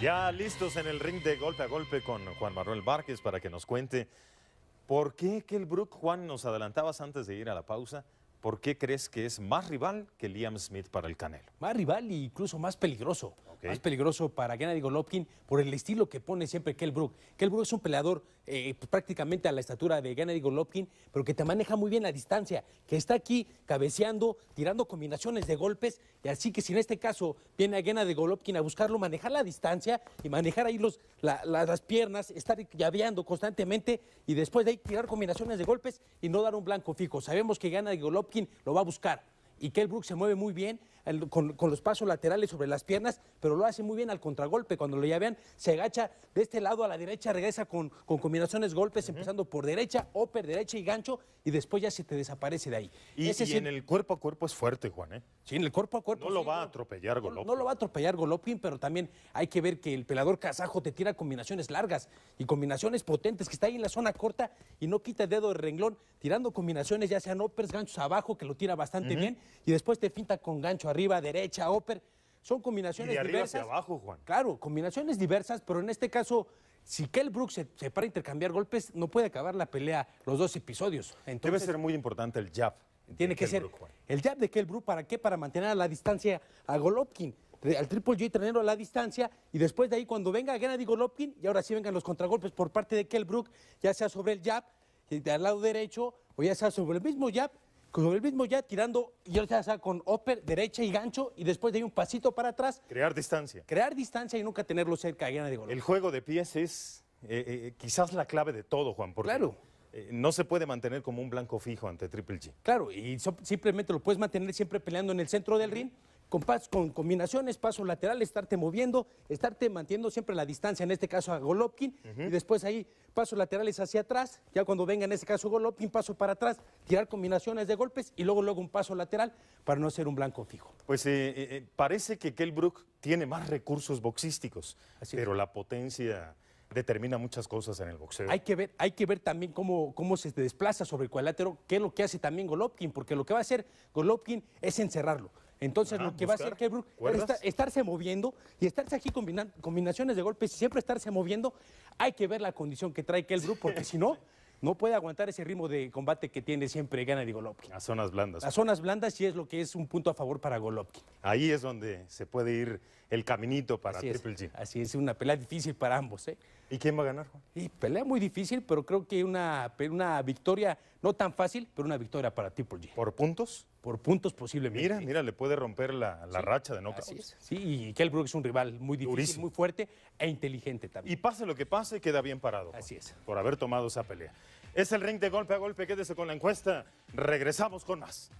Ya listos en el ring de golpe a golpe con Juan Manuel Várquez para que nos cuente por qué que el Brook Juan nos adelantabas antes de ir a la pausa ¿Por qué crees que es más rival que Liam Smith para el Canelo? Más rival e incluso más peligroso. Más peligroso para Gennady Golovkin por el estilo que pone siempre Kell Brook. Kell Brook es un peleador eh, pues, prácticamente a la estatura de Gennady Golovkin, pero que te maneja muy bien la distancia, que está aquí cabeceando, tirando combinaciones de golpes, y así que si en este caso viene a Gennady Golovkin a buscarlo, manejar la distancia y manejar ahí los, las piernas, estar llaveando constantemente y después de ahí tirar combinaciones de golpes y no dar un blanco fijo. Sabemos que Gennady Golovkin lo va a buscar y Kell Brook se mueve muy bien con, los pasos laterales sobre las piernas, pero lo hace muy bien al contragolpe. Cuando lo ya vean se agacha de este lado a la derecha, regresa con, combinaciones golpes, empezando por derecha, upper, derecha y gancho, y después ya se te desaparece de ahí. Y, Ese en el cuerpo a cuerpo es fuerte, Juan, ¿eh? Sí, en el cuerpo a cuerpo. No lo va a atropellar Golopin. No, lo va a atropellar Golovkin, pero también hay que ver que el pelador kazajo te tira combinaciones largas y combinaciones potentes, que está ahí en la zona corta y no quita el dedo de renglón, tirando combinaciones, ya sean uppers, ganchos abajo, que lo tira bastante bien, y después te finta con gancho arriba, derecha, upper. Son combinaciones diversas. y arriba Hacia abajo, Juan. Claro, combinaciones diversas, pero en este caso si Kell Brook se, para intercambiar golpes, no puede acabar la pelea los dos episodios. Entonces, Debe ser muy importante el jab. Tiene que ser el jab de Kell Brook, ¿para qué? Para mantener a la distancia a golopkin al Triple J trenero a la distancia, y después de ahí cuando venga Gennady Golovkin, y ahora sí vengan los contragolpes por parte de Kell Brook, ya sea sobre el jab, al lado derecho, o ya sea sobre el mismo jab, con el mismo ya tirando, y con upper, derecha y gancho, y después de ahí un pasito para atrás. Crear distancia. Crear distancia y nunca tenerlo cerca, llena de gol. El juego de pies es eh, eh, quizás la clave de todo, Juan. Porque... Claro eh, no se puede mantener como un blanco fijo ante Triple G. Claro, y simplemente lo puedes mantener siempre peleando en el centro del ring con, combinaciones, paso lateral, estarte moviendo, estarte manteniendo siempre la distancia, en este caso a Golovkin, y después ahí pasos laterales hacia atrás, ya cuando venga en este caso Golovkin, paso para atrás, tirar combinaciones de golpes y luego luego un paso lateral para no hacer un blanco fijo. Pues eh, eh, eh, parece que Kelbrook tiene más recursos boxísticos, pero la potencia determina muchas cosas en el boxeo. Hay que ver, hay que ver también cómo, cómo se desplaza sobre el cuadrilátero, qué es lo que hace también Golovkin, porque lo que va a hacer Golovkin es encerrarlo. Entonces, lo que va a hacer Kelbrook es estarse moviendo y estarse aquí combinando combinaciones de golpes y siempre estarse moviendo. Hay que ver la condición que trae Kelbrook, porque si no, no puede aguantar ese ritmo de combate que tiene siempre gana de Golovkin. A zonas blandas. A zonas blandas y es lo que es un punto a favor para Golovkin. Ahí es donde se puede ir el caminito para Triple G. Así es, una pelea difícil para ambos. ¿eh? ¿Y quién va a ganar, Juan? Y pelea muy difícil, pero creo que una, una victoria no tan fácil, pero una victoria para Triple G. ¿Por puntos? por puntos posiblemente. Mira, mira, le puede romper la, racha de no Sí, y Kell Brook es un rival muy difícil, muy fuerte e inteligente también. Y pase lo que pase, queda bien parado. Así es. Por haber tomado esa pelea. Es el ring de golpe a golpe, quédese con la encuesta. Regresamos con más.